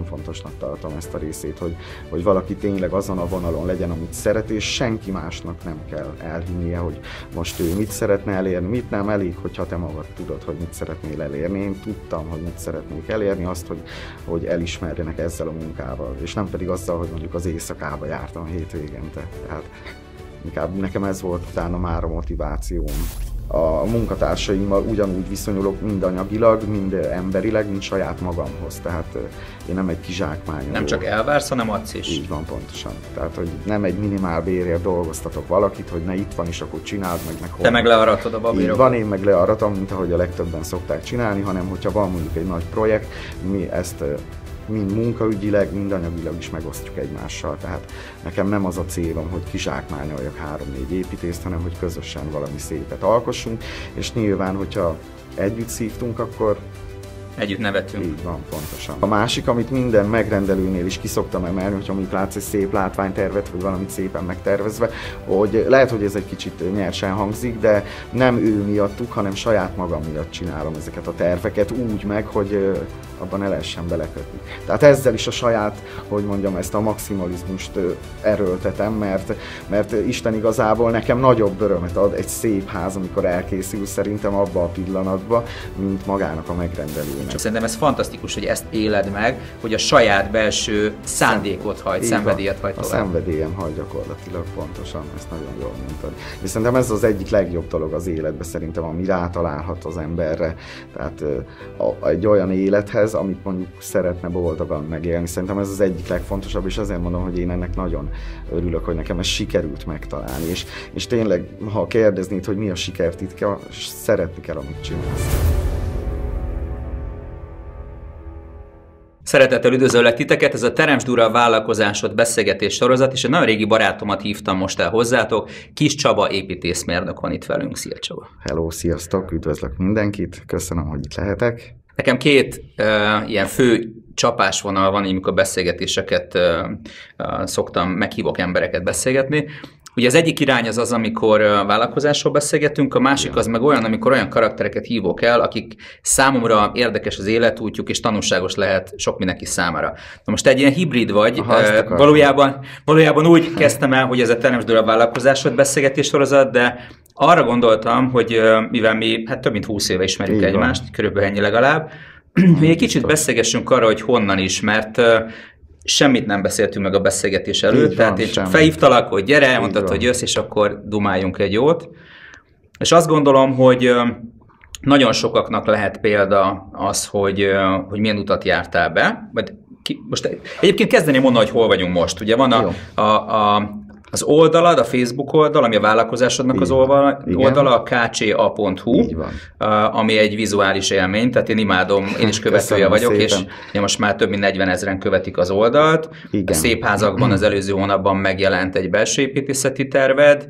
nagyon fontosnak tartom ezt a részét, hogy, hogy valaki tényleg azon a vonalon legyen, amit szeret, és senki másnak nem kell elhinnie, hogy most ő mit szeretne elérni, mit nem elég, hogyha te magad tudod, hogy mit szeretnél elérni. Én tudtam, hogy mit szeretnék elérni, azt, hogy, hogy elismerjenek ezzel a munkával, és nem pedig azzal, hogy mondjuk az éjszakába jártam hétvégente. Tehát inkább nekem ez volt utána már a motivációm a munkatársaimmal ugyanúgy viszonyulok mind anyagilag, mind emberileg, mint saját magamhoz. Tehát én nem egy kizsákmány. Nem csak elvársz, hanem adsz is. Így van, pontosan. Tehát, hogy nem egy minimál bérért dolgoztatok valakit, hogy ne itt van is, akkor csináld meg, meg hol. Te meg learatod a babírokat. Van, én meg learatom, mint ahogy a legtöbben szokták csinálni, hanem hogyha van mondjuk egy nagy projekt, mi ezt mind munkaügyileg, mind anyagilag is megosztjuk egymással. Tehát nekem nem az a célom, hogy kizsákmányoljak három-négy építést, hanem hogy közösen valami szépet alkossunk, és nyilván, hogyha együtt szívtunk, akkor együtt nevetünk. Így van, pontosan. A másik, amit minden megrendelőnél is kiszoktam emelni, hogyha mondjuk látsz egy szép látványtervet, vagy valamit szépen megtervezve, hogy lehet, hogy ez egy kicsit nyersen hangzik, de nem ő miattuk, hanem saját magam miatt csinálom ezeket a terveket úgy meg, hogy abban ne lehessen belekötni. Tehát ezzel is a saját, hogy mondjam, ezt a maximalizmust erőltetem, mert, mert Isten igazából nekem nagyobb örömet ad egy szép ház, amikor elkészül szerintem abba a pillanatba, mint magának a megrendelő csak szerintem ez fantasztikus, hogy ezt éled meg, hogy a saját belső szándékot hajt, szenvedélyet hajt tovább. A szenvedélyem hajt gyakorlatilag, pontosan, ezt nagyon jól mondtad. És szerintem ez az egyik legjobb dolog az életben, szerintem, ami rátalálhat az emberre. Tehát a, egy olyan élethez, amit mondjuk szeretne boldogan megélni. Szerintem ez az egyik legfontosabb, és azért mondom, hogy én ennek nagyon örülök, hogy nekem ez sikerült megtalálni. És, és tényleg, ha kérdeznéd, hogy mi a sikertitka, szeretni kell, amit csinálsz. Szeretettel üdvözöllek titeket, ez a Teremtsd Ura vállalkozásod beszélgetés sorozat, és egy nagyon régi barátomat hívtam most el hozzátok, Kis Csaba építészmérnök van itt velünk. Szia Csaba! Hello, sziasztok, üdvözlök mindenkit, köszönöm, hogy itt lehetek. Nekem két uh, ilyen fő csapásvonal van, amikor beszélgetéseket uh, uh, szoktam, meghívok embereket beszélgetni. Ugye az egyik irány az az, amikor vállalkozásról beszélgetünk, a másik az meg olyan, amikor olyan karaktereket hívok el, akik számomra érdekes az életútjuk, és tanulságos lehet sok mindenki számára. Na most egy ilyen hibrid vagy, Aha, valójában, valójában úgy kezdtem el, hogy ez a teremtsd a vállalkozásod beszélgetés sorozat, de arra gondoltam, hogy mivel mi hát több mint 20 éve ismerjük Így egymást, van. körülbelül ennyi legalább, hogy egy kicsit beszélgessünk arra, hogy honnan is, mert semmit nem beszéltünk meg a beszélgetés előtt, tehát van, én csak felhívtalak, hogy gyere, így mondtad, van. hogy jössz, és akkor dumáljunk egy jót. És azt gondolom, hogy nagyon sokaknak lehet példa az, hogy, hogy milyen utat jártál be, vagy ki, most egyébként kezdeném onnan, hogy hol vagyunk most. Ugye van a, a, a, az oldalad, a Facebook oldal, ami a vállalkozásodnak Igen. az oldala, oldala a kca.hu, ami egy vizuális élmény, tehát én imádom, én is követője vagyok, szépen. és most már több mint 40 ezeren követik az oldalt. Igen. A szép házakban az előző hónapban megjelent egy belső építészeti terved.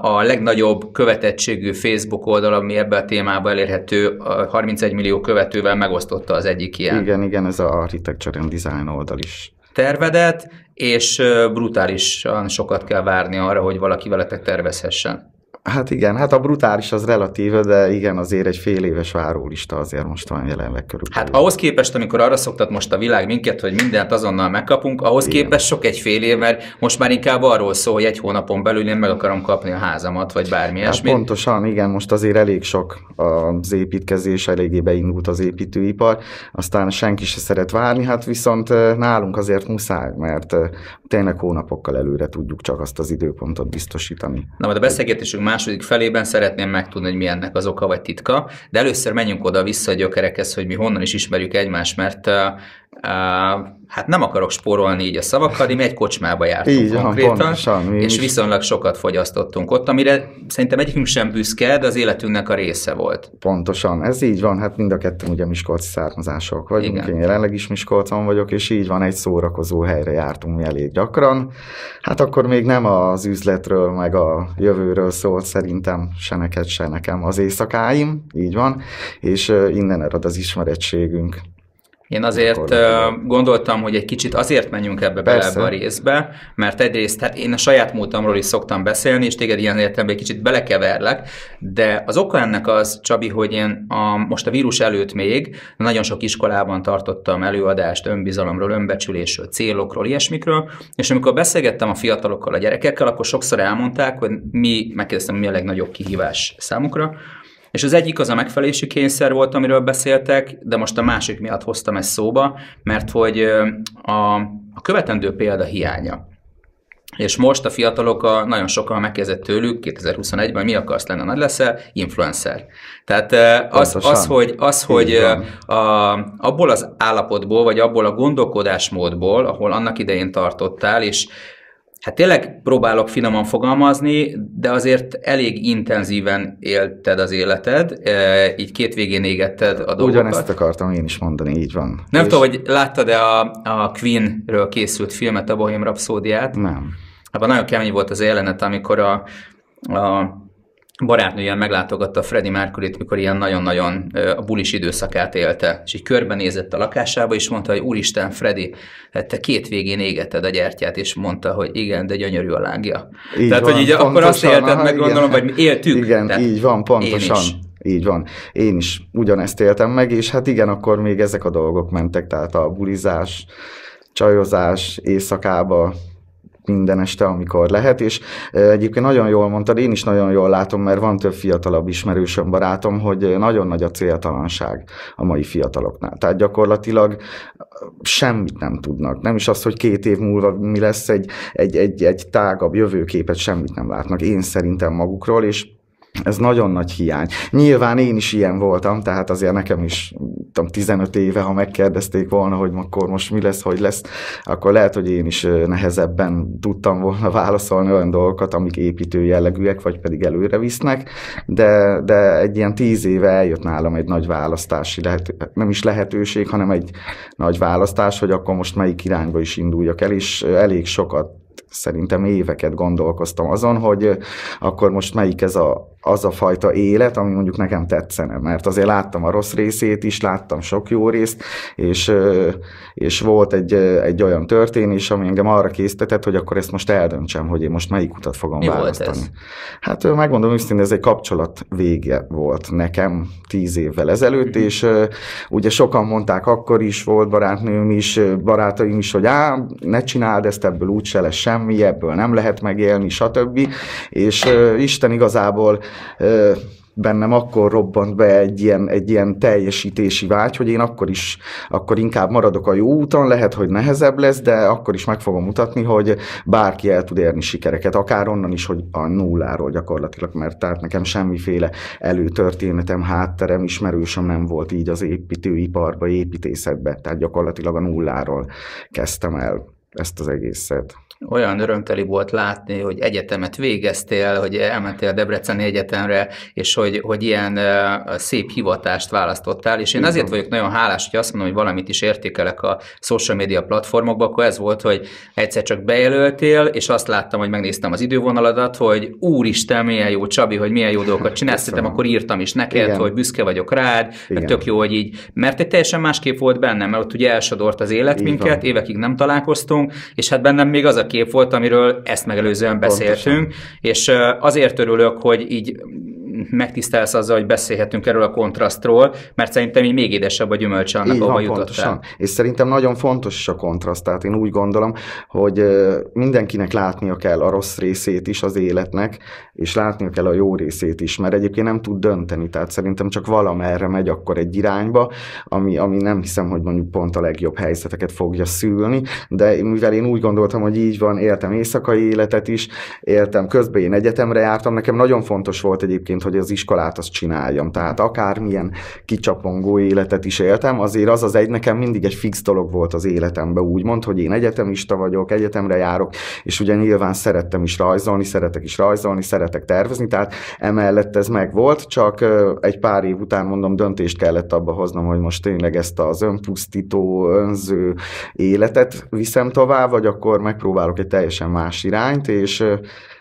A legnagyobb követettségű Facebook oldal, ami ebbe a témába elérhető, 31 millió követővel megosztotta az egyik ilyen. Igen, igen, ez a Architecture and Design oldal is tervedet, és brutálisan sokat kell várni arra, hogy valaki veletek tervezhessen. Hát igen, hát a brutális az relatíve, de igen, azért egy fél éves várólista azért most van jelenleg körülbelül. Hát ahhoz képest, amikor arra szoktat most a világ minket, hogy mindent azonnal megkapunk, ahhoz igen. képest sok egy fél év, mert most már inkább arról szól, hogy egy hónapon belül én meg akarom kapni a házamat, vagy bármi hát ilyesmi. Pontosan, igen, most azért elég sok az építkezés, eléggé beindult az építőipar, aztán senki se szeret várni, hát viszont nálunk azért muszáj, mert tényleg hónapokkal előre tudjuk csak azt az időpontot biztosítani. Na, de a beszélgetésünk már második felében szeretném megtudni, hogy mi ennek az oka vagy titka, de először menjünk oda-vissza a gyökerekhez, hogy mi honnan is ismerjük egymást, mert uh, uh, hát nem akarok spórolni így a szavakkal, de mi egy kocsmába jártunk így, konkrétan, pontosan, és viszonylag sokat fogyasztottunk ott, amire szerintem egyikünk sem büszke, de az életünknek a része volt. Pontosan, ez így van, hát mind a ketten ugye Miskolci származások vagyunk, Igen. én jelenleg is Miskolcon vagyok, és így van, egy szórakozó helyre jártunk mi elég gyakran. Hát akkor még nem az üzletről, meg a jövőről szólt szerintem se neked, se nekem az éjszakáim, így van, és innen ered az ismerettségünk. Én azért gondoltam, hogy egy kicsit azért menjünk ebbe Persze. bele ebbe a részbe, mert egyrészt hát én a saját múltamról is szoktam beszélni, és téged ilyen értelemben egy kicsit belekeverlek, de az oka ennek az, Csabi, hogy én a, most a vírus előtt még nagyon sok iskolában tartottam előadást önbizalomról, önbecsülésről, célokról, ilyesmikről, és amikor beszélgettem a fiatalokkal, a gyerekekkel, akkor sokszor elmondták, hogy mi, megkérdeztem, mi a legnagyobb kihívás számukra, és az egyik az a megfelelési kényszer volt, amiről beszéltek, de most a másik miatt hoztam ezt szóba, mert hogy a, a követendő példa hiánya. És most a fiatalok a, nagyon sokan megkezdett tőlük 2021-ben, hogy mi akarsz lenni, nagy leszel, influencer. Tehát az, az, az, hogy, az, hogy a, abból az állapotból, vagy abból a gondolkodásmódból, ahol annak idején tartottál, és hát tényleg próbálok finoman fogalmazni, de azért elég intenzíven élted az életed, e, így két végén égetted a dolgokat. Ugyanezt akartam én is mondani, így van. Nem és... tudom, hogy láttad-e a, a Queen-ről készült filmet, a Rhapsody-át? Nem. Abban nagyon kemény volt az jelenet, amikor a, a barátnője meglátogatta Freddie mercury mikor ilyen nagyon-nagyon a bulis időszakát élte, és így körbenézett a lakásába, és mondta, hogy úristen, Freddy, hát te két végén égeted a gyertyát, és mondta, hogy igen, de gyönyörű a lángja. Így tehát, van, hogy így akkor azt élted meg, gondolom, vagy mi éltük. Igen, tehát így van, pontosan. Így van. Én is ugyanezt éltem meg, és hát igen, akkor még ezek a dolgok mentek, tehát a bulizás, csajozás, éjszakába, minden este, amikor lehet, és egyébként nagyon jól mondtad, én is nagyon jól látom, mert van több fiatalabb ismerősöm, barátom, hogy nagyon nagy a céltalanság a mai fiataloknál. Tehát gyakorlatilag semmit nem tudnak. Nem is az, hogy két év múlva mi lesz, egy, egy, egy, egy tágabb jövőképet semmit nem látnak én szerintem magukról, és ez nagyon nagy hiány. Nyilván én is ilyen voltam, tehát azért nekem is tudom, 15 éve, ha megkérdezték volna, hogy akkor most mi lesz, hogy lesz, akkor lehet, hogy én is nehezebben tudtam volna válaszolni olyan dolgokat, amik építő jellegűek, vagy pedig előre visznek, de, de egy ilyen tíz éve eljött nálam egy nagy választási lehet, nem is lehetőség, hanem egy nagy választás, hogy akkor most melyik irányba is induljak el, és elég sokat szerintem éveket gondolkoztam azon, hogy akkor most melyik ez a az a fajta élet, ami mondjuk nekem tetszene, mert azért láttam a rossz részét is, láttam sok jó részt, és, és volt egy, egy olyan történés, ami engem arra késztetett, hogy akkor ezt most eldöntsem, hogy én most melyik utat fogom Mi választani. Volt ez? Hát megmondom őszintén, ez egy kapcsolat vége volt nekem tíz évvel ezelőtt, mhm. és ugye sokan mondták, akkor is volt barátnőm is, barátaim is, hogy á, ne csináld ezt, ebből se lesz semmi, ebből nem lehet megélni, stb. És Isten igazából bennem akkor robbant be egy ilyen, egy ilyen teljesítési vágy, hogy én akkor is, akkor inkább maradok a jó úton, lehet, hogy nehezebb lesz, de akkor is meg fogom mutatni, hogy bárki el tud érni sikereket, akár onnan is, hogy a nulláról gyakorlatilag, mert tehát nekem semmiféle előtörténetem, hátterem, ismerősöm nem volt így az építőiparba, építészetbe, tehát gyakorlatilag a nulláról kezdtem el ezt az egészet olyan örömteli volt látni, hogy egyetemet végeztél, hogy elmentél Debreceni Egyetemre, és hogy, hogy ilyen szép hivatást választottál, és én azért vagyok nagyon hálás, hogy azt mondom, hogy valamit is értékelek a social media platformokba, akkor ez volt, hogy egyszer csak bejelöltél, és azt láttam, hogy megnéztem az idővonaladat, hogy úristen, milyen jó Csabi, hogy milyen jó dolgokat csinálsz, Köszönöm. akkor írtam is neked, Igen. hogy büszke vagyok rád, Igen. tök jó, hogy így, mert egy teljesen másképp volt bennem, mert ott ugye elsodort az élet Igen. minket, évekig nem találkoztunk, és hát bennem még az a kép volt, amiről ezt megelőzően beszéltünk, Pontosan. és azért örülök, hogy így megtisztelsz azzal, hogy beszélhetünk erről a kontrasztról, mert szerintem így még édesebb a gyümölcs annak, ahova jutottál. És szerintem nagyon fontos is a kontraszt. Tehát én úgy gondolom, hogy mindenkinek látnia kell a rossz részét is az életnek, és látnia kell a jó részét is, mert egyébként nem tud dönteni. Tehát szerintem csak valamerre megy akkor egy irányba, ami, ami nem hiszem, hogy mondjuk pont a legjobb helyzeteket fogja szülni, de mivel én úgy gondoltam, hogy így van, éltem éjszakai életet is, éltem közben én egyetemre jártam, nekem nagyon fontos volt egyébként, hogy hogy az iskolát azt csináljam. Tehát akármilyen kicsapongó életet is éltem, azért az az egy nekem mindig egy fix dolog volt az életemben, úgymond, hogy én egyetemista vagyok, egyetemre járok, és ugye nyilván szerettem is rajzolni, szeretek is rajzolni, szeretek tervezni, tehát emellett ez meg volt, csak egy pár év után mondom, döntést kellett abba hoznom, hogy most tényleg ezt az önpusztító, önző életet viszem tovább, vagy akkor megpróbálok egy teljesen más irányt, és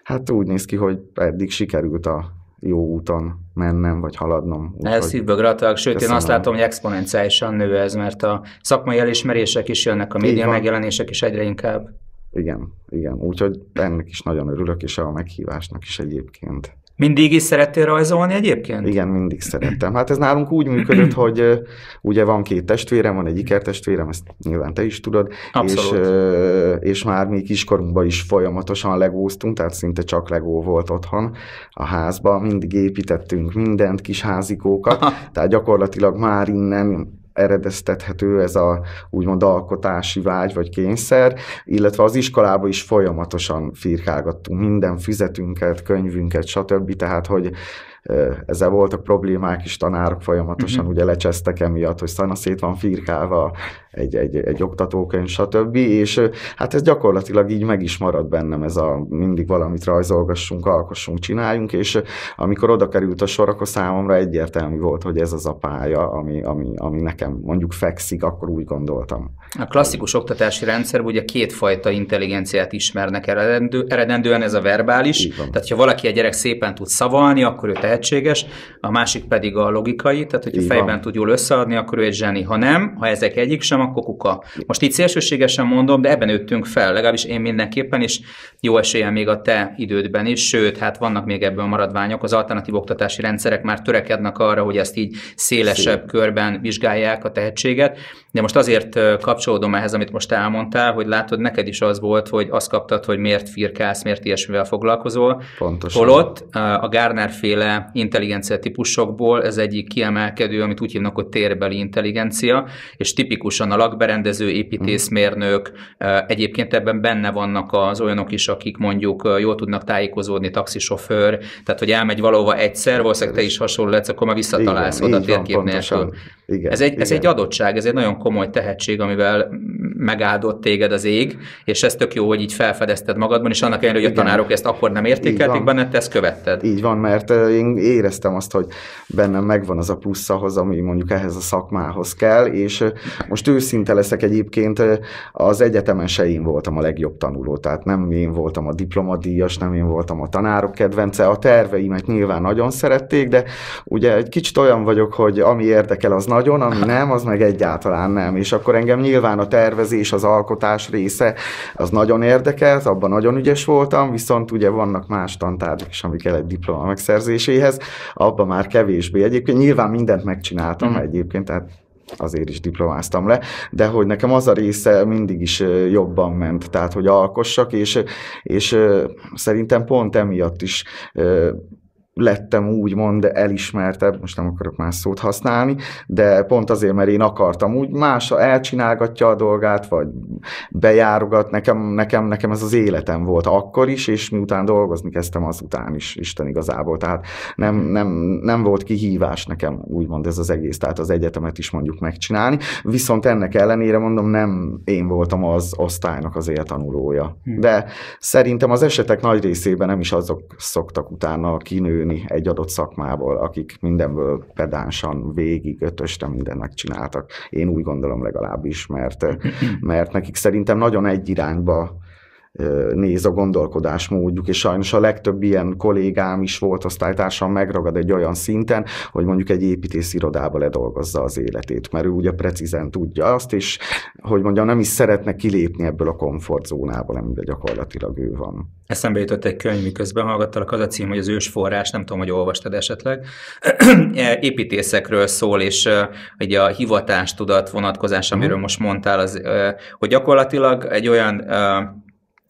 hát úgy néz ki, hogy eddig sikerült a jó úton mennem, vagy haladnom. Úgy, ez szívből gratulálok, sőt köszönöm. én azt látom, hogy exponenciálisan nő ez, mert a szakmai elismerések is jönnek, a média megjelenések is egyre inkább. Igen, igen. Úgyhogy ennek is nagyon örülök, és a meghívásnak is egyébként. Mindig is szerettél rajzolni egyébként? Igen, mindig szerettem. Hát ez nálunk úgy működött, hogy ugye van két testvérem, van egy ikertestvérem, ezt nyilván te is tudod, Abszolút. és, és már mi kiskorunkban is folyamatosan legóztunk, tehát szinte csak legó volt otthon a házban, mindig építettünk mindent, kis házikókat, tehát gyakorlatilag már innen eredeztethető ez a úgymond alkotási vágy vagy kényszer, illetve az iskolába is folyamatosan firkálgattunk minden füzetünket, könyvünket, stb. Tehát, hogy ezzel voltak problémák is, tanárok folyamatosan uh-huh. ugye lecsesztek emiatt, hogy szana szét van firkálva egy, egy, egy oktatókönyv, stb. És hát ez gyakorlatilag így meg is marad bennem, ez a mindig valamit rajzolgassunk, alkossunk, csináljunk, és amikor oda került a sor, akkor számomra egyértelmű volt, hogy ez az a pálya, ami, ami, ami nekem mondjuk fekszik, akkor úgy gondoltam. A klasszikus oktatási rendszer ugye kétfajta intelligenciát ismernek eredendő, eredendően, ez a verbális, tehát ha valaki a gyerek szépen tud szavalni, akkor ő teh lehetséges, a másik pedig a logikai, tehát hogyha Így fejben van. tud jól összeadni, akkor ő egy zseni. Ha nem, ha ezek egyik sem, akkor kuka. Most itt szélsőségesen mondom, de ebben nőttünk fel, legalábbis én mindenképpen, is jó esélyen még a te idődben is, sőt, hát vannak még ebből maradványok, az alternatív oktatási rendszerek már törekednek arra, hogy ezt így szélesebb Szépen. körben vizsgálják a tehetséget, de most azért kapcsolódom ehhez, amit most elmondtál, hogy látod, neked is az volt, hogy azt kaptad, hogy miért firkálsz, miért ilyesmivel foglalkozol. Pontosan. Holott a Gárner féle intelligencia típusokból ez egyik kiemelkedő, amit úgy hívnak, hogy térbeli intelligencia, és tipikusan a lakberendező, építészmérnök, egyébként ebben benne vannak az olyanok is, akik mondjuk jól tudnak tájékozódni, taxisofőr, tehát hogy elmegy valóva egyszer, valószínűleg te is hasonló lesz, akkor már visszatalálsz Igen, oda térkép nélkül. Igen, ez egy, igen. ez egy adottság, ez egy nagyon komoly tehetség, amivel megáldott téged az ég, és ez tök jó, hogy így felfedezted magadban, és annak ellenére, hogy a tanárok ezt akkor nem értékelték benne, te ezt követted. Így van, mert én éreztem azt, hogy bennem megvan az a plusz ahhoz, ami mondjuk ehhez a szakmához kell, és most őszinte leszek egyébként, az egyetemen se én voltam a legjobb tanuló, tehát nem én voltam a diplomadíjas, nem én voltam a tanárok kedvence, a terveimet nyilván nagyon szerették, de ugye egy kicsit olyan vagyok, hogy ami érdekel, az nagyon, ami nem, az meg egyáltalán nem. És akkor engem nyilván a tervezés, az alkotás része az nagyon érdekelt, abban nagyon ügyes voltam, viszont ugye vannak más tantárgyak is, amik egy diploma megszerzéséhez, abban már kevésbé. Egyébként nyilván mindent megcsináltam mm. egyébként, tehát azért is diplomáztam le, de hogy nekem az a része mindig is jobban ment, tehát hogy alkossak, és, és szerintem pont emiatt is lettem úgymond elismertebb, most nem akarok más szót használni, de pont azért, mert én akartam úgy, más elcsinálgatja a dolgát, vagy bejárogat, nekem, nekem, nekem ez az életem volt akkor is, és miután dolgozni kezdtem, azután is, Isten igazából, tehát nem, nem, nem volt kihívás nekem úgymond ez az egész, tehát az egyetemet is mondjuk megcsinálni, viszont ennek ellenére mondom, nem én voltam az osztálynak az tanulója. Hm. De szerintem az esetek nagy részében nem is azok szoktak utána kinő kilőni egy adott szakmából, akik mindenből pedánsan végig ötöste mindennek csináltak. Én úgy gondolom legalábbis, mert, mert nekik szerintem nagyon egy irányba néz a gondolkodásmódjuk, és sajnos a legtöbb ilyen kollégám is volt osztálytársam megragad egy olyan szinten, hogy mondjuk egy építész irodába ledolgozza az életét, mert ő ugye precízen tudja azt, és hogy mondjam, nem is szeretne kilépni ebből a komfortzónából, amiben gyakorlatilag ő van. Eszembe jutott egy könyv, miközben hallgattalak, az a cím, hogy az forrás, nem tudom, hogy olvastad esetleg, e, építészekről szól, és hogy e, a hivatástudat vonatkozás, amiről mhm. most mondtál, az, e, hogy gyakorlatilag egy olyan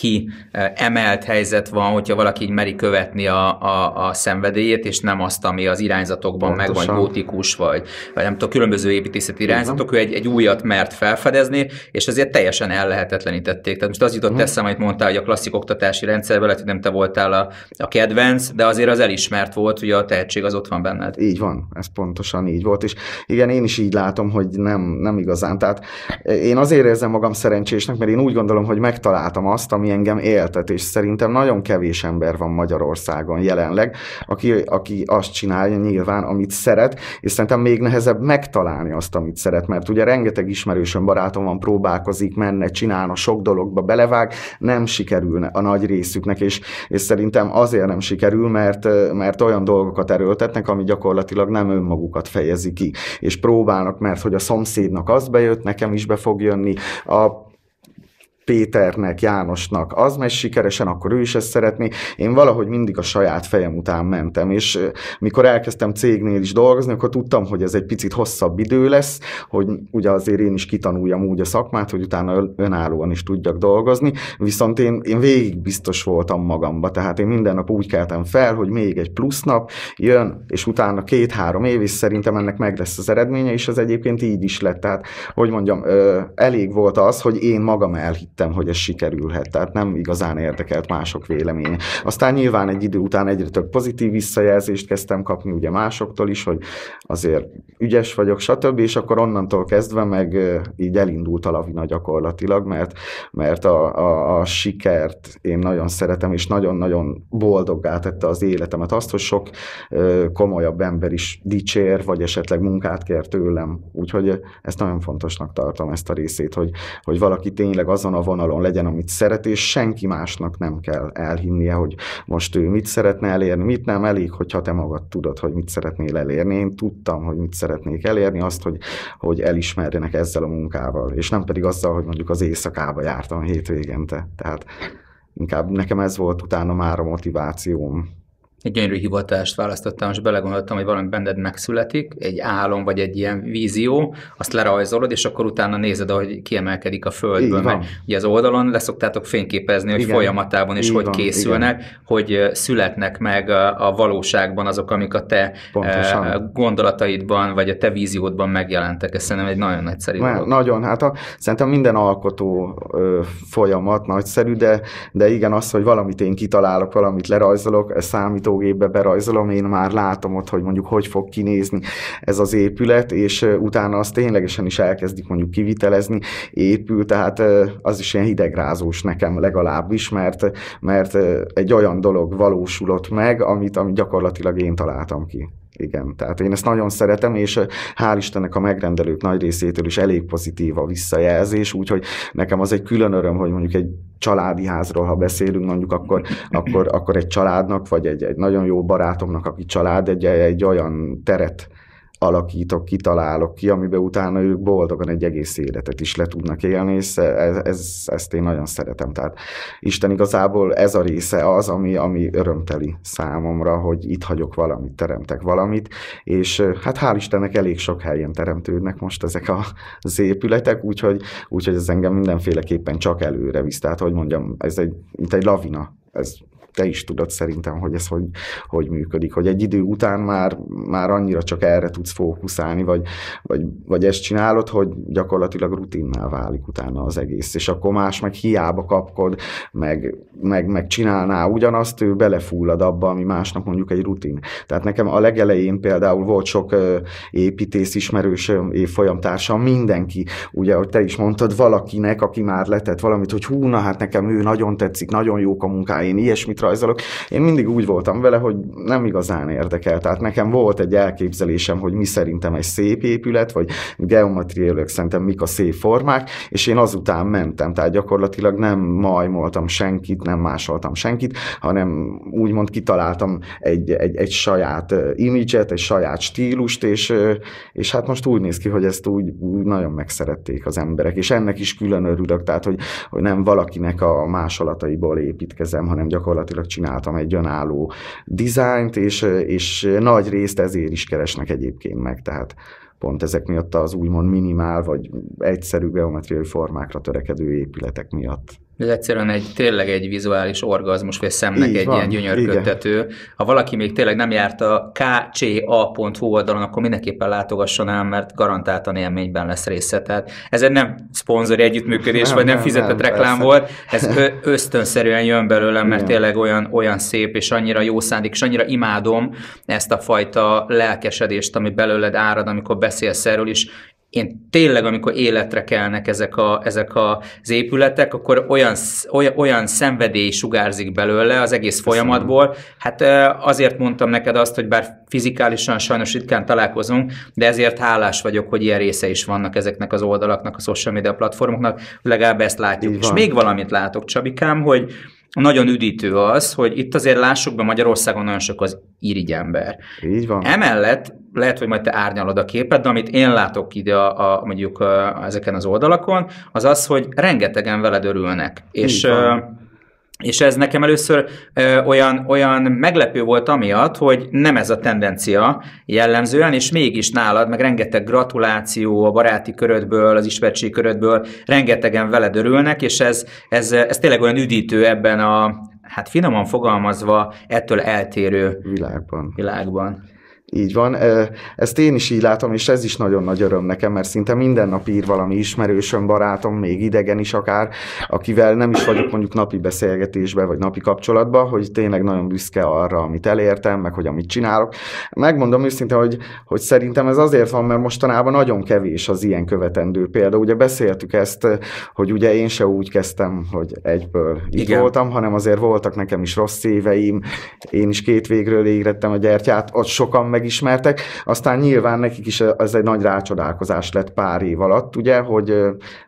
ki e, emelt helyzet van, hogyha valaki így meri követni a, a, a szenvedélyét, és nem azt, ami az irányzatokban meg, vagy gótikus, vagy, vagy nem tudom, különböző építészeti irányzatok, ő egy, egy újat mert felfedezni, és ezért teljesen ellehetetlenítették. Tehát most az jutott uh-huh. amit mondtál, hogy a klasszik oktatási rendszerben, lehet, hogy nem te voltál a, a kedvenc, de azért az elismert volt, hogy a tehetség az ott van benned. Így van, ez pontosan így volt, és igen, én is így látom, hogy nem, nem igazán. Tehát én azért érzem magam szerencsésnek, mert én úgy gondolom, hogy megtaláltam azt, ami ami engem éltet, és szerintem nagyon kevés ember van Magyarországon jelenleg, aki, aki azt csinálja nyilván, amit szeret, és szerintem még nehezebb megtalálni azt, amit szeret, mert ugye rengeteg ismerősöm, barátom van, próbálkozik, menne, csinálna, sok dologba belevág, nem sikerülne a nagy részüknek, és, és szerintem azért nem sikerül, mert, mert olyan dolgokat erőltetnek, ami gyakorlatilag nem önmagukat fejezi ki, és próbálnak, mert hogy a szomszédnak az bejött, nekem is be fog jönni, a Péternek, Jánosnak az megy sikeresen, akkor ő is ezt szeretné. Én valahogy mindig a saját fejem után mentem, és mikor elkezdtem cégnél is dolgozni, akkor tudtam, hogy ez egy picit hosszabb idő lesz, hogy ugye azért én is kitanuljam úgy a szakmát, hogy utána önállóan is tudjak dolgozni, viszont én, én végig biztos voltam magamba, tehát én minden nap úgy keltem fel, hogy még egy plusz nap jön, és utána két-három év, és szerintem ennek meg lesz az eredménye, és az egyébként így is lett, tehát hogy mondjam, elég volt az, hogy én magam elhittem hittem, hogy ez sikerülhet. Tehát nem igazán érdekelt mások véleménye. Aztán nyilván egy idő után egyre több pozitív visszajelzést kezdtem kapni ugye másoktól is, hogy azért ügyes vagyok, stb. És akkor onnantól kezdve meg így elindult a lavina gyakorlatilag, mert, mert a, a, a sikert én nagyon szeretem, és nagyon-nagyon boldoggá tette az életemet. Azt, hogy sok komolyabb ember is dicsér, vagy esetleg munkát kér tőlem. Úgyhogy ezt nagyon fontosnak tartom, ezt a részét, hogy, hogy valaki tényleg azon a vonalon legyen, amit szeret, és senki másnak nem kell elhinnie, hogy most ő mit szeretne elérni, mit nem elég, hogyha te magad tudod, hogy mit szeretnél elérni. Én tudtam, hogy mit szeretnék elérni, azt, hogy, hogy elismerjenek ezzel a munkával, és nem pedig azzal, hogy mondjuk az éjszakába jártam hétvégente. Tehát inkább nekem ez volt utána már a motivációm egy gyönyörű hivatást választottam, és belegondoltam, hogy valami benned megszületik, egy álom vagy egy ilyen vízió, azt lerajzolod, és akkor utána nézed, ahogy kiemelkedik a földből. Mert ugye az oldalon leszoktátok fényképezni, hogy Igen. folyamatában is Így hogy van. készülnek, Igen. hogy születnek meg a, a valóságban azok, amik a te Pontosan. gondolataidban, vagy a te víziódban megjelentek. Ez szerintem egy nagyon nagyszerű Na, dolog. Nagyon, hát a, szerintem minden alkotó ö, folyamat nagyszerű, de, de igen, az, hogy valamit én kitalálok, valamit lerajzolok, ez számító számítógépbe berajzolom, én már látom ott, hogy mondjuk hogy fog kinézni ez az épület, és utána azt ténylegesen is elkezdik mondjuk kivitelezni, épül, tehát az is ilyen hidegrázós nekem legalábbis, mert, mert egy olyan dolog valósulott meg, amit, amit gyakorlatilag én találtam ki. Igen, tehát én ezt nagyon szeretem, és hál' Istennek a megrendelők nagy részétől is elég pozitív a visszajelzés, úgyhogy nekem az egy külön öröm, hogy mondjuk egy családi házról, ha beszélünk mondjuk, akkor, akkor, akkor egy családnak, vagy egy, egy nagyon jó barátomnak, aki család, egy, egy olyan teret alakítok, kitalálok ki, amiben utána ők boldogan egy egész életet is le tudnak élni, és ez, ez, ezt én nagyon szeretem. Tehát Isten igazából ez a része az, ami, ami örömteli számomra, hogy itt hagyok valamit, teremtek valamit, és hát hál' Istennek elég sok helyen teremtődnek most ezek az épületek, úgyhogy, úgyhogy ez engem mindenféleképpen csak előre visz. Tehát, hogy mondjam, ez egy, mint egy lavina, ez te is tudod szerintem, hogy ez hogy, hogy működik, hogy egy idő után már, már annyira csak erre tudsz fókuszálni, vagy, vagy, vagy ezt csinálod, hogy gyakorlatilag rutinná válik utána az egész, és akkor más meg hiába kapkod, meg, meg, meg csinálná ugyanazt, ő belefullad abba, ami másnak mondjuk egy rutin. Tehát nekem a legelején például volt sok építész ismerős évfolyamtársam, mindenki, ugye, hogy te is mondtad, valakinek, aki már letett valamit, hogy hú, na hát nekem ő nagyon tetszik, nagyon jók a munkái, én ilyesmit rajzolok. Én mindig úgy voltam vele, hogy nem igazán érdekel. Tehát nekem volt egy elképzelésem, hogy mi szerintem egy szép épület, vagy geometriailag szerintem mik a szép formák, és én azután mentem. Tehát gyakorlatilag nem majmoltam senkit, nem másoltam senkit, hanem úgymond kitaláltam egy, egy, egy saját imidzset, egy saját stílust, és, és hát most úgy néz ki, hogy ezt úgy, úgy nagyon megszerették az emberek, és ennek is külön örülök, tehát hogy, hogy nem valakinek a másolataiból építkezem, hanem gyakorlatilag gyakorlatilag csináltam egy önálló dizájnt, és, és nagy részt ezért is keresnek egyébként meg, tehát pont ezek miatt az úgymond minimál vagy egyszerű geometriai formákra törekedő épületek miatt. Ez egyszerűen egy, tényleg egy vizuális orgazmus, vagy szemnek Így egy van, ilyen gyönyörködtető. Ha valaki még tényleg nem járt a kca.hu oldalon, akkor mindenképpen látogasson el, mert garantáltan élményben lesz része. Tehát ez egy nem szponzori együttműködés, nem, vagy nem, nem fizetett nem, reklám persze. volt, ez ö, ösztönszerűen jön belőle, mert igen. tényleg olyan, olyan szép, és annyira jó szándék, és annyira imádom ezt a fajta lelkesedést, ami belőled árad, amikor beszélsz erről is, én tényleg, amikor életre kelnek ezek, a, ezek az épületek, akkor olyan, olyan, olyan szenvedély sugárzik belőle az egész folyamatból. Hát azért mondtam neked azt, hogy bár fizikálisan sajnos ritkán találkozunk, de ezért hálás vagyok, hogy ilyen része is vannak ezeknek az oldalaknak, a social media platformoknak, legalább ezt látjuk. És még valamit látok, Csabikám, hogy nagyon üdítő az, hogy itt azért lássuk be Magyarországon nagyon sok az irigy ember. Így van. Emellett lehet, hogy majd te árnyalod a képet, de amit én látok ide a, a mondjuk a, ezeken az oldalakon, az az, hogy rengetegen veled örülnek. Így és van és ez nekem először ö, olyan, olyan meglepő volt amiatt, hogy nem ez a tendencia jellemzően, és mégis nálad, meg rengeteg gratuláció a baráti körödből, az ismertség körödből, rengetegen veled örülnek, és ez, ez, ez tényleg olyan üdítő ebben a, hát finoman fogalmazva, ettől eltérő világban. világban. Így van, ezt én is így látom, és ez is nagyon nagy öröm nekem, mert szinte minden nap ír valami ismerősöm, barátom, még idegen is akár, akivel nem is vagyok mondjuk napi beszélgetésbe, vagy napi kapcsolatba, hogy tényleg nagyon büszke arra, amit elértem, meg hogy amit csinálok. Megmondom őszintén, hogy, hogy szerintem ez azért van, mert mostanában nagyon kevés az ilyen követendő példa. Ugye beszéltük ezt, hogy ugye én se úgy kezdtem, hogy egyből itt Igen. voltam, hanem azért voltak nekem is rossz éveim, én is két végről érettem a gyertyát, ott sokan megismertek. Aztán nyilván nekik is ez egy nagy rácsodálkozás lett pár év alatt, ugye, hogy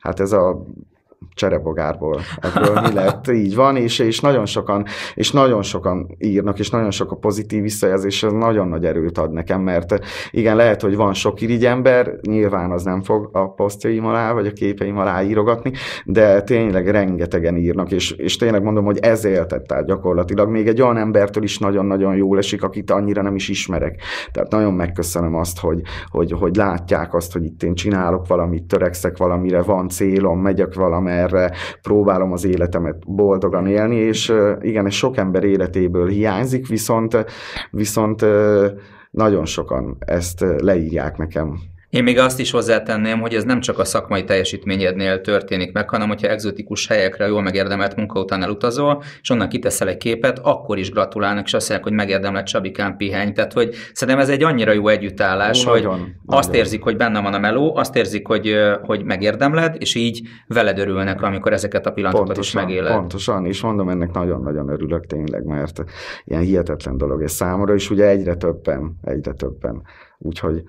hát ez a cserebogárból. Ebből mi lett? Így van, és, és nagyon sokan, és nagyon sokan írnak, és nagyon sok a pozitív visszajelzés, ez nagyon nagy erőt ad nekem, mert igen, lehet, hogy van sok irigy ember, nyilván az nem fog a posztjaim alá, vagy a képeim alá írogatni, de tényleg rengetegen írnak, és, és tényleg mondom, hogy ez éltett gyakorlatilag. Még egy olyan embertől is nagyon-nagyon jól esik, akit annyira nem is ismerek. Tehát nagyon megköszönöm azt, hogy, hogy, hogy látják azt, hogy itt én csinálok valamit, törekszek valamire, van célom, megyek valami erre, próbálom az életemet boldogan élni, és igen, ez sok ember életéből hiányzik, viszont, viszont nagyon sokan ezt leírják nekem. Én még azt is hozzátenném, hogy ez nem csak a szakmai teljesítményednél történik meg, hanem hogyha egzotikus helyekre jól megérdemelt munka után elutazol, és onnan kiteszel egy képet, akkor is gratulálnak, és azt mondják, hogy megérdemelt Csabikán pihenj. Tehát, hogy szerintem ez egy annyira jó együttállás, Ó, hogy nagyon, azt nagyon. érzik, hogy benne van a meló, azt érzik, hogy, hogy megérdemled, és így veled örülnek, amikor ezeket a pillanatokat pontosan, is megéled. Pontosan, és mondom, ennek nagyon-nagyon örülök tényleg, mert ilyen hihetetlen dolog, és számomra és ugye egyre többen, egyre többen Úgyhogy...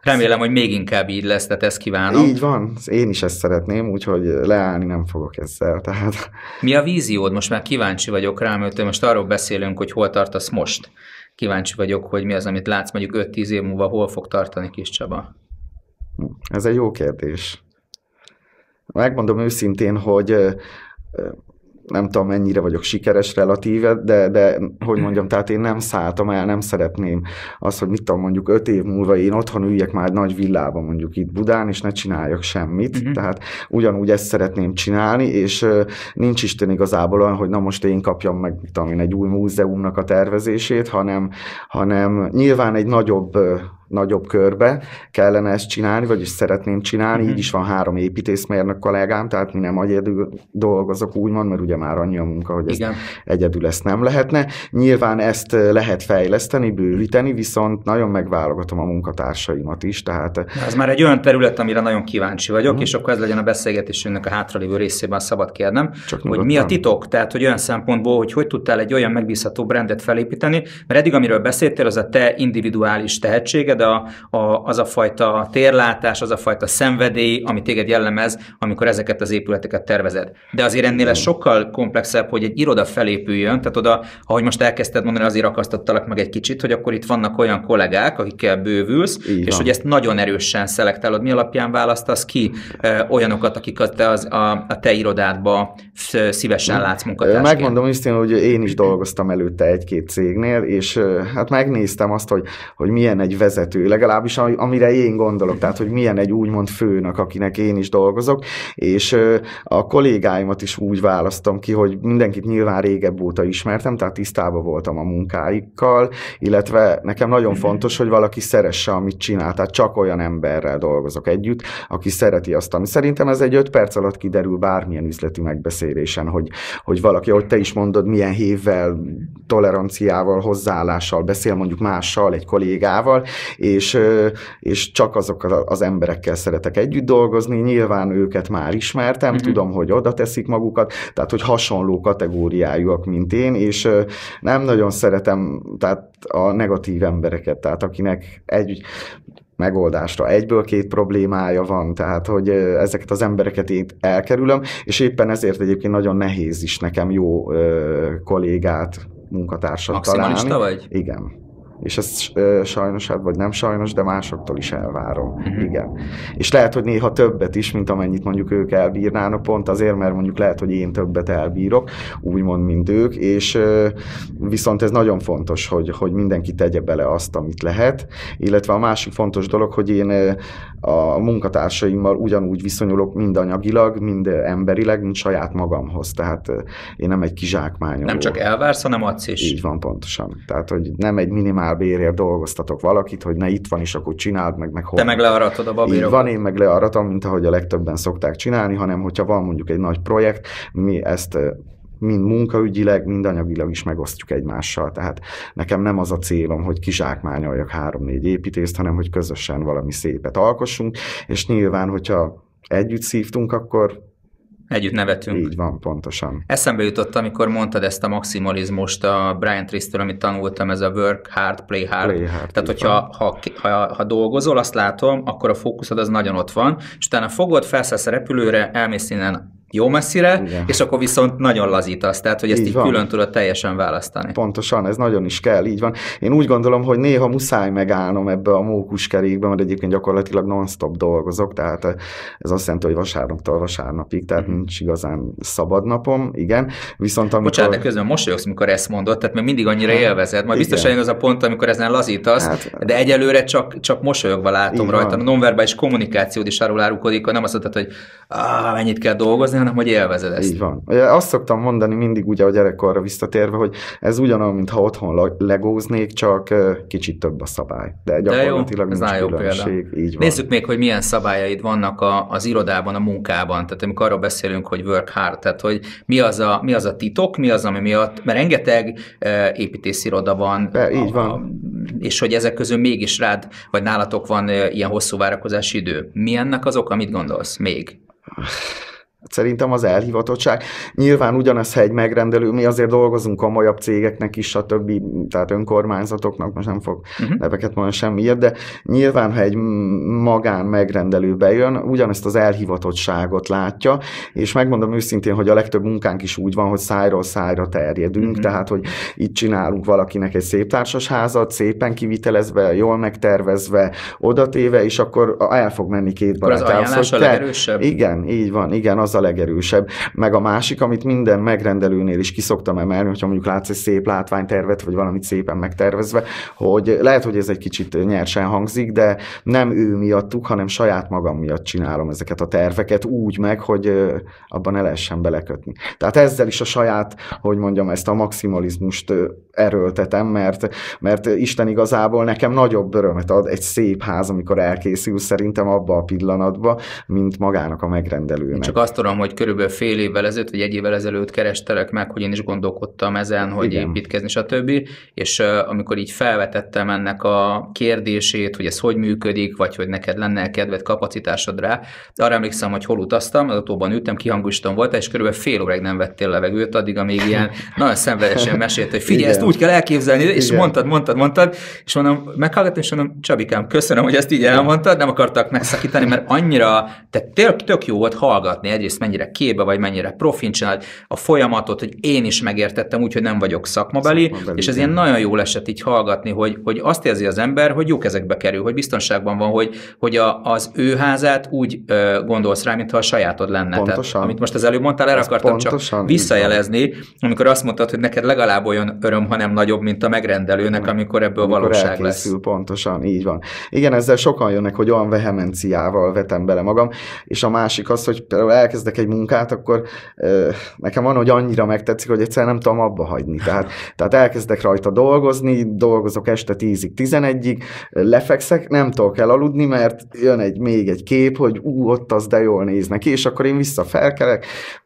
Remélem, hogy még inkább így lesz, tehát ezt kívánom. Így van, én is ezt szeretném, úgyhogy leállni nem fogok ezzel. Tehát... Mi a víziód? Most már kíváncsi vagyok rá, mert most arról beszélünk, hogy hol tartasz most. Kíváncsi vagyok, hogy mi az, amit látsz mondjuk 5-10 év múlva, hol fog tartani kis Csaba? Ez egy jó kérdés. Megmondom őszintén, hogy nem tudom, mennyire vagyok sikeres relatíve, de, de hogy mondjam, tehát én nem szálltam el, nem szeretném azt, hogy mit tudom, mondjuk öt év múlva én otthon üljek már nagy villába mondjuk itt Budán, és ne csináljak semmit, uh-huh. tehát ugyanúgy ezt szeretném csinálni, és nincs Isten igazából olyan, hogy na most én kapjam meg, mit tudom én, egy új múzeumnak a tervezését, hanem, hanem nyilván egy nagyobb nagyobb körbe kellene ezt csinálni, vagyis szeretném csinálni, mm-hmm. így mhm. is van három építészmérnök kollégám, tehát mi nem egyedül dolgozok úgymond, mert ugye már annyi a munka, hogy Igen. ezt egyedül ezt nem lehetne. Nyilván ezt eh, lehet fejleszteni, bővíteni, viszont nagyon megválogatom a munkatársaimat is. Tehát... Eh, Na, ez már egy olyan terület, amire nagyon kíváncsi vagyok, mm. és akkor ez legyen a beszélgetésünknek a hátralévő részében szabad kérnem, Csak hogy mi a titok, tehát hogy olyan szempontból, hogy hogy tudtál egy olyan megbízható brandet felépíteni, mert eddig amiről beszéltél, az a te individuális tehetséged, a, a, az a fajta térlátás, az a fajta szenvedély, ami téged jellemez, amikor ezeket az épületeket tervezed. De azért ennél ez sokkal komplexebb, hogy egy iroda felépüljön, tehát oda, ahogy most elkezdted mondani, azért akasztottalak meg egy kicsit, hogy akkor itt vannak olyan kollégák, akikkel bővülsz, Így van. és hogy ezt nagyon erősen szelektálod. Mi alapján választasz ki olyanokat, akik a te, az, a, a te irodádba szívesen hm. látsz munkatársként? Megmondom őszintén, hogy én is dolgoztam előtte egy-két cégnél, és hát megnéztem azt, hogy, hogy milyen egy vezető vezető, legalábbis amire én gondolok, tehát hogy milyen egy úgymond főnök, akinek én is dolgozok, és a kollégáimat is úgy választom ki, hogy mindenkit nyilván régebb óta ismertem, tehát tisztában voltam a munkáikkal, illetve nekem nagyon mhm. fontos, hogy valaki szeresse, amit csinál, tehát csak olyan emberrel dolgozok együtt, aki szereti azt, ami szerintem ez egy öt perc alatt kiderül bármilyen üzleti megbeszélésen, hogy, hogy valaki, ahogy te is mondod, milyen hívvel, toleranciával, hozzáállással beszél mondjuk mással, egy kollégával, és, és csak azok az emberekkel szeretek együtt dolgozni, nyilván őket már ismertem, mm-hmm. tudom, hogy oda teszik magukat, tehát hogy hasonló kategóriájúak, mint én, és nem nagyon szeretem tehát a negatív embereket, tehát akinek egy megoldásra. Egyből két problémája van, tehát hogy ezeket az embereket én elkerülöm, és éppen ezért egyébként nagyon nehéz is nekem jó ö, kollégát, munkatársat Maximalista vagy? Igen és ezt sajnos, hát, vagy nem sajnos, de másoktól is elvárom. Uh-huh. Igen. És lehet, hogy néha többet is, mint amennyit mondjuk ők elbírnának, pont azért, mert mondjuk lehet, hogy én többet elbírok, úgymond, mint ők, és viszont ez nagyon fontos, hogy, hogy mindenki tegye bele azt, amit lehet, illetve a másik fontos dolog, hogy én a munkatársaimmal ugyanúgy viszonyulok mind anyagilag, mind emberileg, mint saját magamhoz. Tehát én nem egy kizsákmányoló. Nem csak elvársz, hanem adsz is. Így van, pontosan. Tehát, hogy nem egy minimál minimál bérért dolgoztatok valakit, hogy ne itt van is, akkor csináld meg, meg hol. Te meg learatod a babírokat. van, én meg learatom, mint ahogy a legtöbben szokták csinálni, hanem hogyha van mondjuk egy nagy projekt, mi ezt mind munkaügyileg, mind anyagilag is megosztjuk egymással. Tehát nekem nem az a célom, hogy kizsákmányoljak három-négy építést, hanem hogy közösen valami szépet alkossunk, és nyilván, hogyha együtt szívtunk, akkor Együtt nevetünk. Így van, pontosan. Eszembe jutott, amikor mondtad ezt a maximalizmust a Brian Tristől, amit tanultam, ez a work hard, play hard. Play hard Tehát, hogyha ha, ha, ha, dolgozol, azt látom, akkor a fókuszod az nagyon ott van, és utána fogod, felszállsz a repülőre, elmész innen jó messzire, Igen. és akkor viszont nagyon lazítasz, tehát hogy ezt így, így külön tudod teljesen választani. Pontosan, ez nagyon is kell, így van. Én úgy gondolom, hogy néha muszáj megállnom ebbe a mókuskerékbe, mert egyébként gyakorlatilag non-stop dolgozok, tehát eh, ez azt jelenti, hogy vasárnaptól vasárnapig, tehát mm-hmm. nincs igazán szabad napom, igen. Viszont amikor... Bocsánat, de közben mosolyogsz, mikor ezt mondod, tehát mert mindig annyira hát, élvezed, majd biztosan biztos eljön az a pont, amikor ezen lazítasz, hát... de egyelőre csak, csak mosolyogva látom rajta. Van. A nonverbális kommunikációd is arról árulkodik, hogy nem azt mondtad, hogy ah, mennyit kell dolgozni, hanem hogy élvezed ezt. Így van. Azt szoktam mondani mindig ugye a gyerekkorra visszatérve, hogy ez ugyanolyan, mintha otthon legóznék, csak kicsit több a szabály. De gyakorlatilag De jó, nincs jó különbség. Példa. Így van. Nézzük még, hogy milyen szabályaid vannak a, az irodában, a munkában. Tehát amikor arról beszélünk, hogy work hard, tehát hogy mi az a, mi az a titok, mi az, ami miatt, mert rengeteg e, építésziroda van. Be, így a, van. és hogy ezek közül mégis rád, vagy nálatok van ilyen hosszú várakozási idő. Mi ennek az oka, mit gondolsz még? Szerintem az elhivatottság. Nyilván ugyanez, ha egy megrendelő, mi azért dolgozunk komolyabb cégeknek is, stb., tehát önkormányzatoknak, most nem fog uh-huh. neveket mondani semmiért, de nyilván, ha egy magán megrendelő bejön, ugyanezt az elhivatottságot látja, és megmondom őszintén, hogy a legtöbb munkánk is úgy van, hogy szájról szájra terjedünk, uh-huh. tehát, hogy itt csinálunk valakinek egy szép társasházat, szépen kivitelezve, jól megtervezve, odatéve, és akkor el fog menni két barátához. Az ajánlás a legerősebb? Igen, így van, igen, az az a legerősebb. Meg a másik, amit minden megrendelőnél is kiszoktam emelni, hogyha mondjuk látsz egy szép látványtervet, vagy valamit szépen megtervezve, hogy lehet, hogy ez egy kicsit nyersen hangzik, de nem ő miattuk, hanem saját magam miatt csinálom ezeket a terveket úgy meg, hogy abban ne lehessen belekötni. Tehát ezzel is a saját, hogy mondjam, ezt a maximalizmust erőltetem, mert, mert Isten igazából nekem nagyobb örömet ad egy szép ház, amikor elkészül szerintem abba a pillanatba, mint magának a megrendelőnek. Csak azt tudom, hogy körülbelül fél évvel ezelőtt, vagy egy évvel ezelőtt kerestelek meg, hogy én is gondolkodtam ezen, hogy Igen. építkezni, stb. És uh, amikor így felvetettem ennek a kérdését, hogy ez hogy működik, vagy hogy neked lenne -e kedved, kapacitásod rá, arra emlékszem, hogy hol utaztam, az autóban ültem, kihangosítom volt, és körülbelül fél óráig nem vettél levegőt, addig, amíg ilyen nagyon szenvedesen mesélt, hogy figyelj, Igen. ezt úgy kell elképzelni, és Igen. mondtad, mondtad, mondtad, és mondom, meghallgattam, és mondom, Csabikám, köszönöm, hogy ezt így elmondtad, nem akartak megszakítani, mert annyira, tehát tök, tök jó volt hallgatni egyrészt egész mennyire képbe vagy, mennyire profin csinál, a folyamatot, hogy én is megértettem, úgyhogy nem vagyok szakmabeli, szakmabeli és ez ilyen nagyon jó esett így hallgatni, hogy, hogy azt érzi az ember, hogy jó kezekbe kerül, hogy biztonságban van, hogy, hogy a, az ő házát úgy ö, gondolsz rá, mintha a sajátod lenne. Pontosan. Tehát, amit most az előbb mondtál, erre akartam csak visszajelezni, amikor azt mondtad, hogy neked legalább olyan öröm, hanem nagyobb, mint a megrendelőnek, amikor ebből amikor valóság elkészül, lesz. Pontosan, így van. Igen, ezzel sokan jönnek, hogy olyan vehemenciával vetem bele magam, és a másik az, hogy elkezd elkezdek egy munkát, akkor nekem van, hogy annyira megtetszik, hogy egyszer nem tudom abba hagyni. Tehát, tehát elkezdek rajta dolgozni, dolgozok este 10-ig, 11-ig, lefekszek, nem tudok elaludni, mert jön egy, még egy kép, hogy ú, ott az de jól néznek és akkor én vissza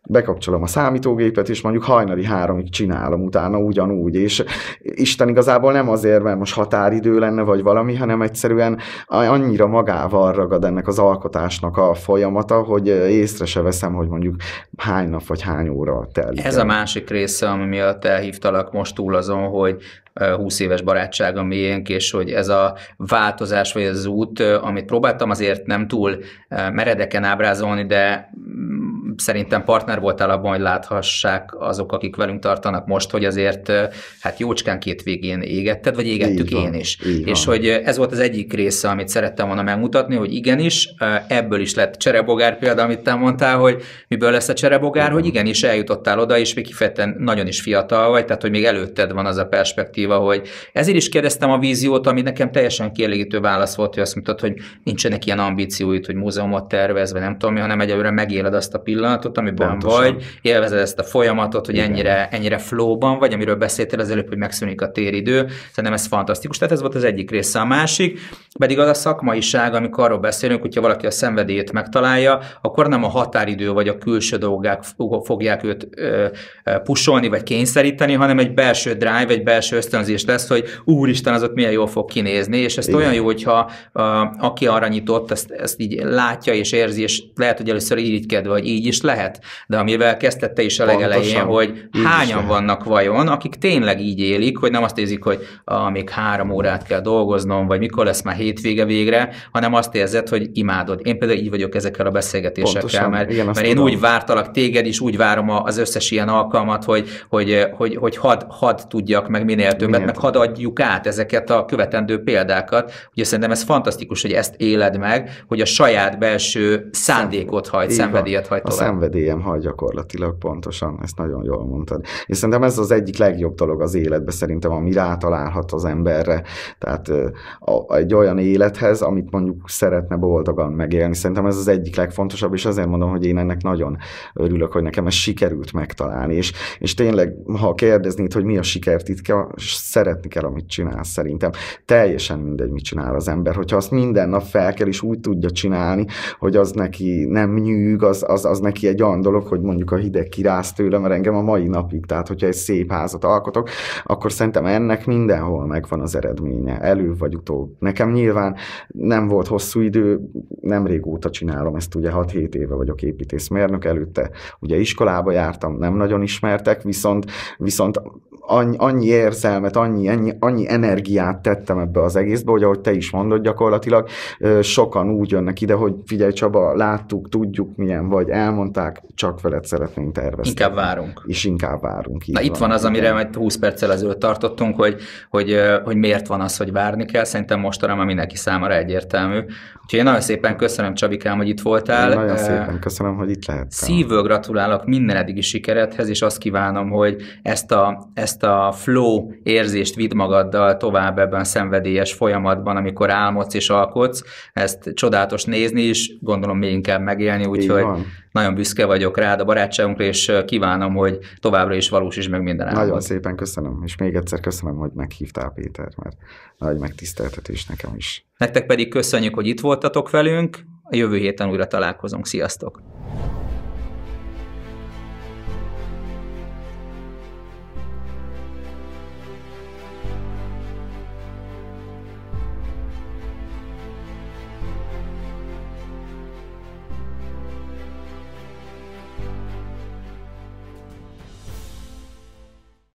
bekapcsolom a számítógépet, és mondjuk hajnali háromig csinálom utána ugyanúgy, és Isten igazából nem azért, mert most határidő lenne, vagy valami, hanem egyszerűen annyira magával ragad ennek az alkotásnak a folyamata, hogy észre se veszem, hogy mondjuk hány nap vagy hány óra telik. Ez a másik része, ami miatt elhívtalak most túl azon, hogy 20 éves barátság a miénk, és hogy ez a változás vagy az út, amit próbáltam azért nem túl meredeken ábrázolni, de mm, szerintem partner voltál abban, hogy láthassák azok, akik velünk tartanak most, hogy azért hát jócskán két végén égetted, vagy égettük van, én is. És van. hogy ez volt az egyik része, amit szerettem volna megmutatni, hogy igenis, ebből is lett cserebogár példa, amit te mondtál, hogy miből lesz a cserebogár, uh-huh. hogy igenis eljutottál oda, és még kifejezetten nagyon is fiatal vagy, tehát hogy még előtted van az a perspektíva, hogy ezért is kérdeztem a víziót, ami nekem teljesen kielégítő válasz volt, hogy azt mutat, hogy nincsenek ilyen ambícióid, hogy múzeumot tervez, vagy nem tudom mi, hanem egyelőre megéled azt a pillanatot, pillanatot, amiben Pontosan. vagy, élvezed ezt a folyamatot, hogy Igen. ennyire, ennyire flowban vagy, amiről beszéltél az előbb, hogy megszűnik a téridő. Szerintem ez fantasztikus. Tehát ez volt az egyik része. A másik pedig az a szakmaiság, amikor arról beszélünk, hogyha valaki a szenvedélyét megtalálja, akkor nem a határidő vagy a külső dolgák fogják őt pusolni vagy kényszeríteni, hanem egy belső drive, egy belső ösztönzés lesz, hogy úristen, az ott milyen jól fog kinézni, és ezt Igen. olyan jó, hogyha aki arra nyitott, ezt, ezt így látja és érzi, és lehet, hogy először irigykedve, vagy így is is lehet. De amivel kezdtette is a legelején, hogy hányan vannak vajon, akik tényleg így élik, hogy nem azt érzik, hogy ah, még három órát kell dolgoznom, vagy mikor lesz már hétvége végre, hanem azt érzed, hogy imádod. Én például így vagyok ezekkel a beszélgetésekkel, Pontosan, mert, igen, mert én úgy vártalak téged, is úgy várom az összes ilyen alkalmat, hogy, hogy, hogy, hogy had, had tudjak meg minél többet, minél meg had adjuk át ezeket a követendő példákat. Ugye szerintem ez fantasztikus, hogy ezt éled meg, hogy a saját belső szándékot hajt, szenvedélyet hajt tovább szenvedélyem hal gyakorlatilag, pontosan, ezt nagyon jól mondtad. És szerintem ez az egyik legjobb dolog az életben, szerintem, ami rátalálhat az emberre. Tehát a, egy olyan élethez, amit mondjuk szeretne boldogan megélni. Szerintem ez az egyik legfontosabb, és azért mondom, hogy én ennek nagyon örülök, hogy nekem ez sikerült megtalálni. És, és tényleg, ha kérdeznéd, hogy mi a kell, szeretni kell, amit csinálsz szerintem. Teljesen mindegy, mit csinál az ember. Hogyha azt minden nap fel kell, és úgy tudja csinálni, hogy az neki nem nyűg, az, az, az neki ki egy olyan dolog, hogy mondjuk a hideg kiráz tőle, mert engem a mai napig, tehát hogyha egy szép házat alkotok, akkor szerintem ennek mindenhol megvan az eredménye, elő vagy utóbb. Nekem nyilván nem volt hosszú idő, nem régóta csinálom ezt, ugye 6-7 éve vagyok építészmérnök, előtte ugye iskolába jártam, nem nagyon ismertek, viszont, viszont annyi, annyi érzelmet, annyi, annyi, annyi energiát tettem ebbe az egészbe, hogy ahogy te is mondod, gyakorlatilag sokan úgy jönnek ide, hogy figyelj Csaba, láttuk, tudjuk milyen vagy, elmond mondták, csak veled szeretnénk tervezni. Inkább várunk. És inkább várunk. Na itt van az, amire majd 20 perccel ezelőtt tartottunk, hogy, hogy, hogy miért van az, hogy várni kell. Szerintem mostanra már mindenki számára egyértelmű. Úgyhogy én nagyon szépen köszönöm Csabikám, hogy itt voltál. Én nagyon szépen köszönöm, hogy itt lehettem. Szívből gratulálok minden eddigi sikeredhez, és azt kívánom, hogy ezt a, ezt a flow érzést vidd magaddal tovább ebben a szenvedélyes folyamatban, amikor álmodsz és alkotsz. Ezt csodálatos nézni is, gondolom még inkább megélni, úgyhogy nagyon büszke vagyok rád a barátságunkra, és kívánom, hogy továbbra is valós is meg minden álmod. Nagyon szépen köszönöm, és még egyszer köszönöm, hogy meghívtál Péter, mert nagy megtiszteltetés nekem is. Nektek pedig köszönjük, hogy itt voltatok velünk, a jövő héten újra találkozunk. Sziasztok!